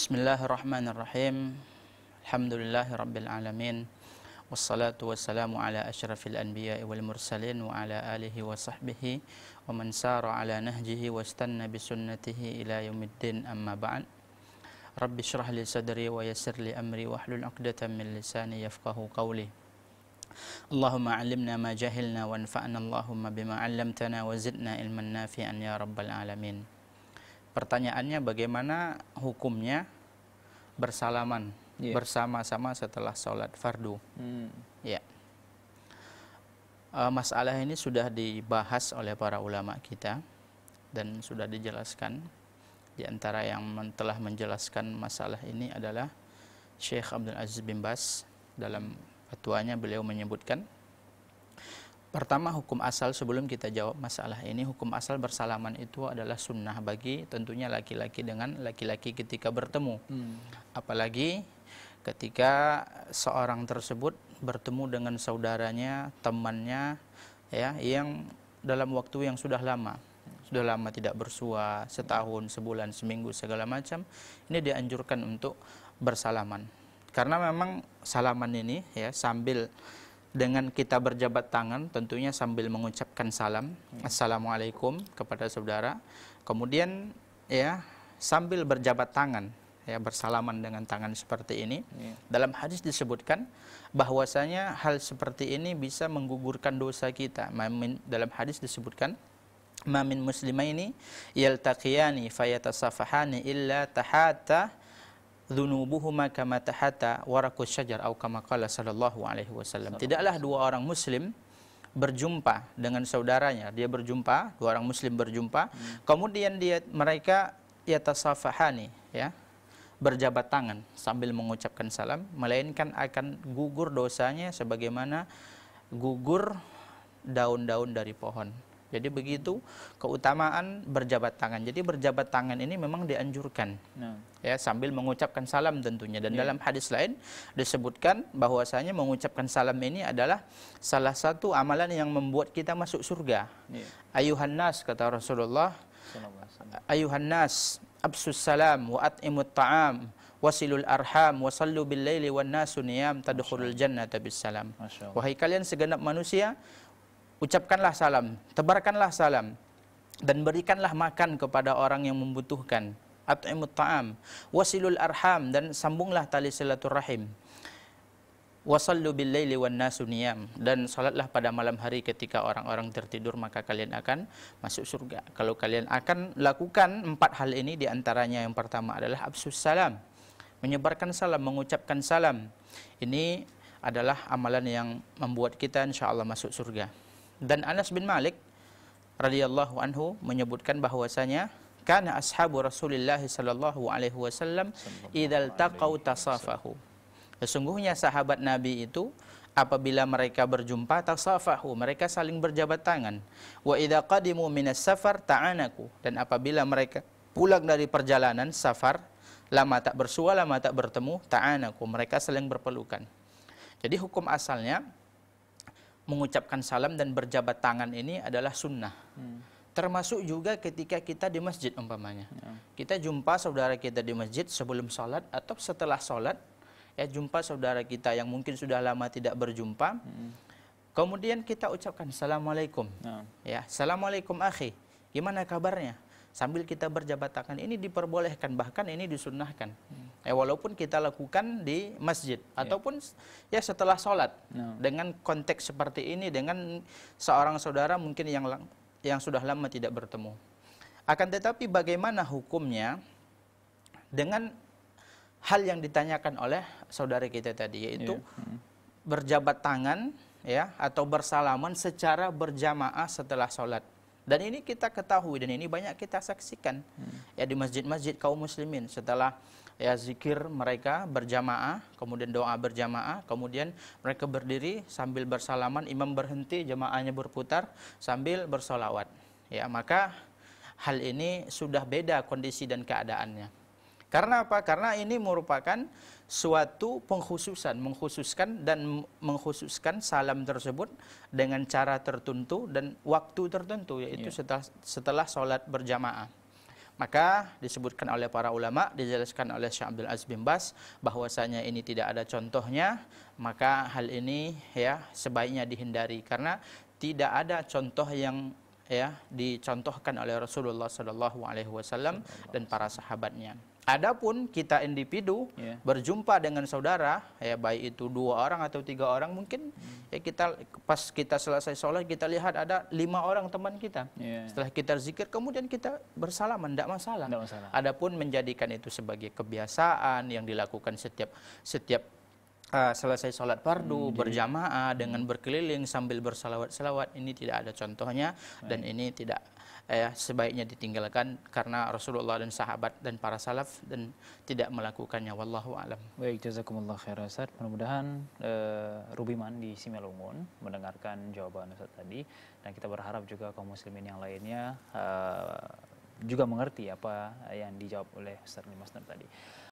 بسم الله الرحمن الرحيم الحمد لله رب العالمين والصلاة والسلام على أشرف الأنبياء والمرسلين وعلى آله وصحبه ومن سار على نهجه واستنى بسنته إلى يوم الدين أما بعد رب اشرح لي صدري ويسر لي أمري واحلل عقدة من لساني يفقه قولي اللهم علمنا ما جهلنا وانفعنا اللهم بما علمتنا وزدنا علما نافعا يا رب العالمين Pertanyaannya bagaimana hukumnya bersalaman yeah. bersama-sama setelah sholat fardu? Hmm. Ya. Yeah. masalah ini sudah dibahas oleh para ulama kita dan sudah dijelaskan. Di antara yang telah menjelaskan masalah ini adalah Syekh Abdul Aziz bin Bas dalam fatwanya beliau menyebutkan Pertama hukum asal sebelum kita jawab masalah ini hukum asal bersalaman itu adalah sunnah bagi tentunya laki-laki dengan laki-laki ketika bertemu. Hmm. Apalagi ketika seorang tersebut bertemu dengan saudaranya, temannya ya yang dalam waktu yang sudah lama sudah lama tidak bersua, setahun, sebulan, seminggu, segala macam, ini dianjurkan untuk bersalaman. Karena memang salaman ini ya sambil dengan kita berjabat tangan tentunya sambil mengucapkan salam hmm. assalamualaikum kepada saudara kemudian ya sambil berjabat tangan ya bersalaman dengan tangan seperti ini iya. dalam hadis disebutkan bahwasanya hal seperti ini bisa menggugurkan dosa kita dalam hadis disebutkan mamin muslimaini yaltaqiyani fayatasafahani illa tahata dzunubuhuma kama tahata warakus syajar au kama qala sallallahu alaihi wasallam. Tidaklah dua orang muslim berjumpa dengan saudaranya. Dia berjumpa, dua orang muslim berjumpa, hmm. kemudian dia mereka yatasafahani ya berjabat tangan sambil mengucapkan salam melainkan akan gugur dosanya sebagaimana gugur daun-daun dari pohon. Jadi begitu keutamaan berjabat tangan. Jadi berjabat tangan ini memang dianjurkan. Nah. Ya, sambil mengucapkan salam tentunya. Dan ya. dalam hadis lain disebutkan bahwasanya mengucapkan salam ini adalah salah satu amalan yang membuat kita masuk surga. Ya. Ayuhan nas kata Rasulullah. Ayuhan nas absus salam wa at'imut ta'am wasilul arham wasallu bil laili wan nasu niyam tadkhulul jannata bis salam. Wahai kalian segenap manusia, ucapkanlah salam, tebarkanlah salam, dan berikanlah makan kepada orang yang membutuhkan. At'imut ta'am, wasilul arham, dan sambunglah tali silaturahim. Wasallu bil laili wan dan salatlah pada malam hari ketika orang-orang tertidur maka kalian akan masuk surga. Kalau kalian akan lakukan empat hal ini di antaranya yang pertama adalah absus salam, menyebarkan salam, mengucapkan salam. Ini adalah amalan yang membuat kita insyaallah masuk surga. Dan Anas bin Malik radhiyallahu anhu menyebutkan bahwasanya karena ashabu Rasulullah sallallahu alaihi wasallam idzal taqau tasafahu. Sesungguhnya sahabat Nabi itu apabila mereka berjumpa tasafahu, mereka saling berjabat tangan. Wa idza qadimu minas safar ta'anaku dan apabila mereka pulang dari perjalanan safar lama tak bersua, lama tak bertemu ta'anaku, mereka saling berpelukan. Jadi hukum asalnya mengucapkan salam dan berjabat tangan ini adalah sunnah. Hmm. Termasuk juga ketika kita di masjid umpamanya. Hmm. Kita jumpa saudara kita di masjid sebelum sholat atau setelah sholat. Ya jumpa saudara kita yang mungkin sudah lama tidak berjumpa. Hmm. Kemudian kita ucapkan assalamualaikum. Ya. ya assalamualaikum akhi. Gimana kabarnya? Sambil kita berjabat tangan ini diperbolehkan bahkan ini disunnahkan. Hmm. Eh, walaupun kita lakukan di masjid yeah. ataupun ya setelah sholat no. dengan konteks seperti ini dengan seorang saudara mungkin yang yang sudah lama tidak bertemu. Akan tetapi bagaimana hukumnya dengan hal yang ditanyakan oleh saudara kita tadi yaitu yeah. Hmm. berjabat tangan ya atau bersalaman secara berjamaah setelah sholat. Dan ini kita ketahui dan ini banyak kita saksikan hmm. ya di masjid-masjid kaum muslimin setelah ya zikir mereka berjamaah, kemudian doa berjamaah, kemudian mereka berdiri sambil bersalaman, imam berhenti, jemaahnya berputar sambil bersolawat. Ya, maka hal ini sudah beda kondisi dan keadaannya. Karena apa? Karena ini merupakan suatu pengkhususan, mengkhususkan dan mengkhususkan salam tersebut dengan cara tertentu dan waktu tertentu, yaitu yeah. setelah setelah sholat berjamaah. Maka disebutkan oleh para ulama, dijelaskan oleh Syekh Abdul Aziz bin Bas bahwasanya ini tidak ada contohnya, maka hal ini ya sebaiknya dihindari karena tidak ada contoh yang ya dicontohkan oleh Rasulullah SAW dan para sahabatnya. Adapun kita individu yeah. berjumpa dengan saudara, ya baik itu dua orang atau tiga orang mungkin mm. ya kita pas kita selesai sholat kita lihat ada lima orang teman kita. Yeah. Setelah kita zikir kemudian kita bersalaman, tidak masalah. masalah. Adapun menjadikan itu sebagai kebiasaan yang dilakukan setiap setiap uh, selesai sholat fardu hmm, berjamaah hmm. dengan berkeliling sambil bersalawat-salawat ini tidak ada contohnya Baik. dan ini tidak eh, ya, sebaiknya ditinggalkan karena Rasulullah dan sahabat dan para salaf dan tidak melakukannya wallahu alam. Baik jazakumullah khairan Ustaz. Mudah-mudahan uh, eh, Rubiman di Simelungun mendengarkan jawaban Ustaz tadi dan kita berharap juga kaum muslimin yang lainnya uh, juga mengerti apa yang dijawab oleh Ustaz Limas tadi.